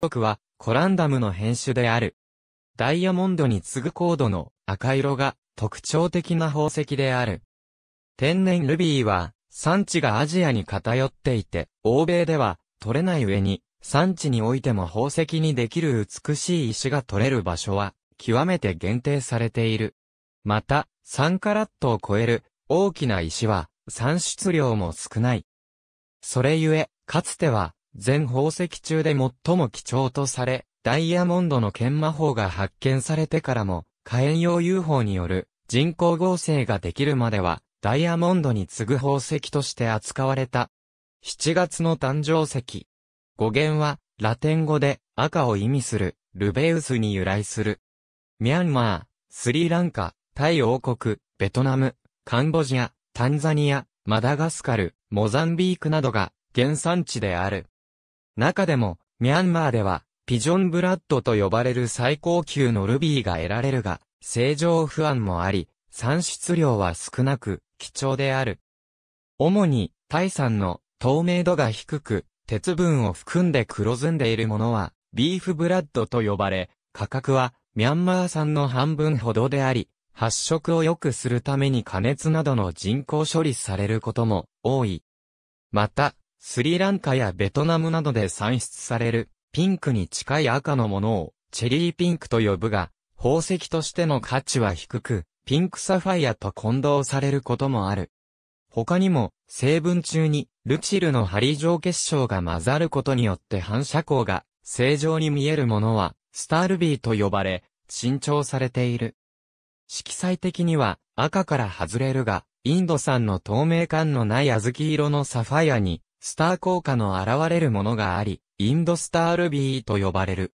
族はコランダムの変種である。ダイヤモンドに次ぐ高度の赤色が特徴的な宝石である。天然ルビーは産地がアジアに偏っていて、欧米では取れない上に産地においても宝石にできる美しい石が取れる場所は極めて限定されている。また、3カラットを超える大きな石は産出量も少ない。それゆえ、かつては全宝石中で最も貴重とされ、ダイヤモンドの研磨法が発見されてからも、火炎用 UFO による人工合成ができるまでは、ダイヤモンドに次ぐ宝石として扱われた。7月の誕生石。語源は、ラテン語で赤を意味する、ルベウスに由来する。ミャンマー、スリランカ、タイ王国、ベトナム、カンボジア、タンザニア、マダガスカル、モザンビークなどが原産地である。中でも、ミャンマーでは、ピジョンブラッドと呼ばれる最高級のルビーが得られるが、正常不安もあり、産出量は少なく、貴重である。主に、タイ産の透明度が低く、鉄分を含んで黒ずんでいるものは、ビーフブラッドと呼ばれ、価格は、ミャンマー産の半分ほどであり、発色を良くするために加熱などの人工処理されることも多い。また、スリランカやベトナムなどで産出される、ピンクに近い赤のものを、チェリーピンクと呼ぶが、宝石としての価値は低く、ピンクサファイアと混同されることもある。他にも、成分中に、ルチルの針状結晶が混ざることによって反射光が、正常に見えるものは、スタールビーと呼ばれ、新調されている。色彩的には、赤から外れるが、インド産の透明感のない小豆色のサファイアに、スター効果の現れるものがあり、インドスタールビーと呼ばれる。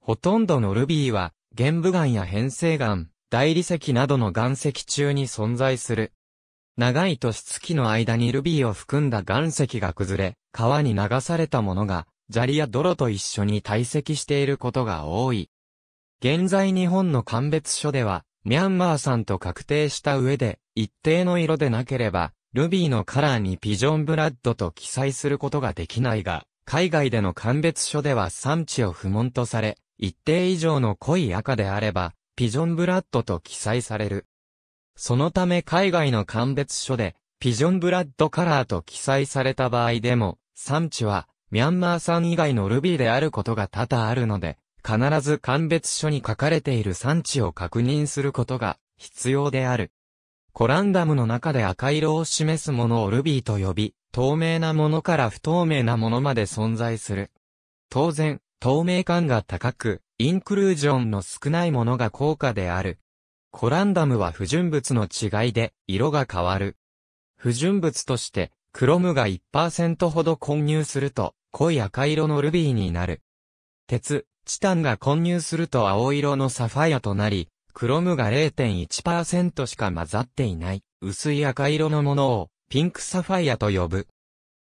ほとんどのルビーは、玄武岩や変成岩、大理石などの岩石中に存在する。長い年月の間にルビーを含んだ岩石が崩れ、川に流されたものが、砂利や泥と一緒に堆積していることが多い。現在日本の鑑別所では、ミャンマー産と確定した上で、一定の色でなければ、ルビーのカラーにピジョンブラッドと記載することができないが、海外での鑑別書では産地を不問とされ、一定以上の濃い赤であれば、ピジョンブラッドと記載される。そのため海外の鑑別書で、ピジョンブラッドカラーと記載された場合でも、産地は、ミャンマー産以外のルビーであることが多々あるので、必ず鑑別書に書かれている産地を確認することが必要である。コランダムの中で赤色を示すものをルビーと呼び、透明なものから不透明なものまで存在する。当然、透明感が高く、インクルージョンの少ないものが高価である。コランダムは不純物の違いで、色が変わる。不純物として、クロムが1%ほど混入すると、濃い赤色のルビーになる。鉄、チタンが混入すると青色のサファイアとなり、クロムが0.1%しか混ざっていない、薄い赤色のものを、ピンクサファイアと呼ぶ。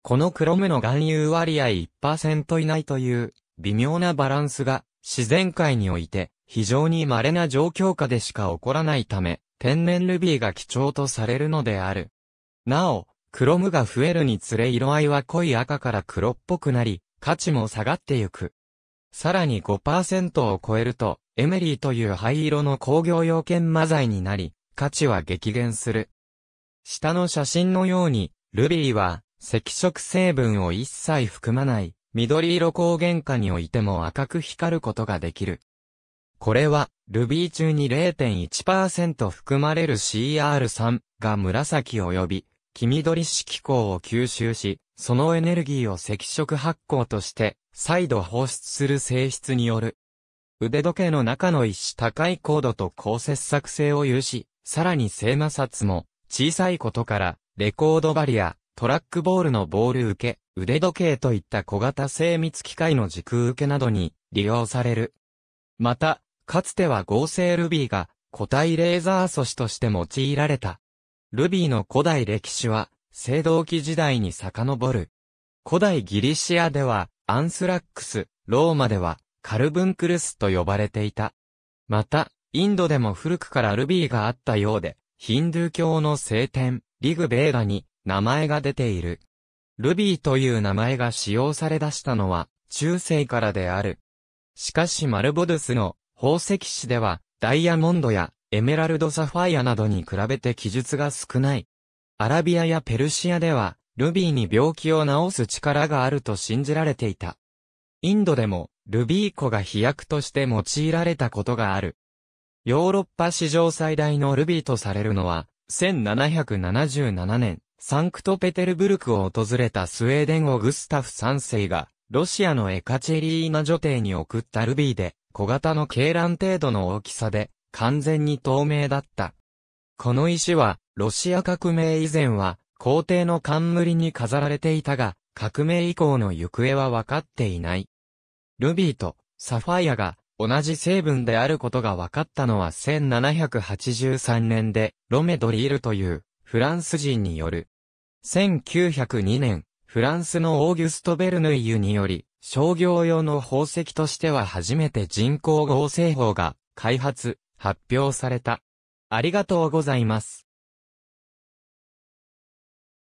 このクロムの含有割合1%以内という、微妙なバランスが、自然界において、非常に稀な状況下でしか起こらないため、天然ルビーが貴重とされるのである。なお、クロムが増えるにつれ色合いは濃い赤から黒っぽくなり、価値も下がってゆく。さらに5%を超えると、エメリーという灰色の工業用研磨剤になり、価値は激減する。下の写真のように、ルビーは、赤色成分を一切含まない、緑色光源下においても赤く光ることができる。これは、ルビー中に0.1%含まれる CR3 が紫及び、黄緑色光を吸収し、そのエネルギーを赤色発光として、再度放出する性質による腕時計の中の一種高い高度と高切作性を有し、さらに性摩擦も小さいことから、レコードバリア、トラックボールのボール受け、腕時計といった小型精密機械の軸受けなどに利用される。また、かつては合成ルビーが固体レーザー素子として用いられた。ルビーの古代歴史は、青銅器時代に遡る。古代ギリシアでは、アンスラックス、ローマでは、カルブンクルスと呼ばれていた。また、インドでも古くからルビーがあったようで、ヒンドゥー教の聖典、リグベーダに名前が出ている。ルビーという名前が使用され出したのは、中世からである。しかしマルボドゥスの宝石誌では、ダイヤモンドやエメラルドサファイアなどに比べて記述が少ない。アラビアやペルシアでは、ルビーに病気を治す力があると信じられていた。インドでも、ルビー湖が飛躍として用いられたことがある。ヨーロッパ史上最大のルビーとされるのは、1777年、サンクトペテルブルクを訪れたスウェーデンをグスタフ3世が、ロシアのエカチェリーナ女帝に送ったルビーで、小型の鶏卵程度の大きさで、完全に透明だった。この石は、ロシア革命以前は、皇帝の冠に飾られていたが、革命以降の行方は分かっていない。ルビーとサファイアが同じ成分であることが分かったのは1783年で、ロメドリールというフランス人による。1902年、フランスのオーギュスト・ベルヌイユにより、商業用の宝石としては初めて人工合成法が開発、発表された。ありがとうございます。